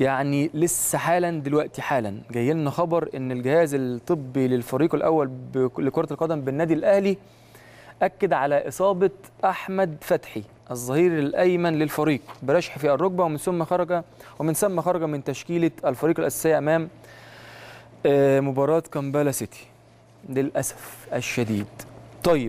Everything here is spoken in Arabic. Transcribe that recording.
يعني لسه حالا دلوقتي حالا جاي لنا خبر ان الجهاز الطبي للفريق الاول لكره القدم بالنادي الاهلي اكد على اصابه احمد فتحي الظهير الايمن للفريق برشح في الركبه ومن ثم خرج ومن ثم خرج من تشكيله الفريق الاساسيه امام آه، مباراه كامبالا سيتي للاسف الشديد طيب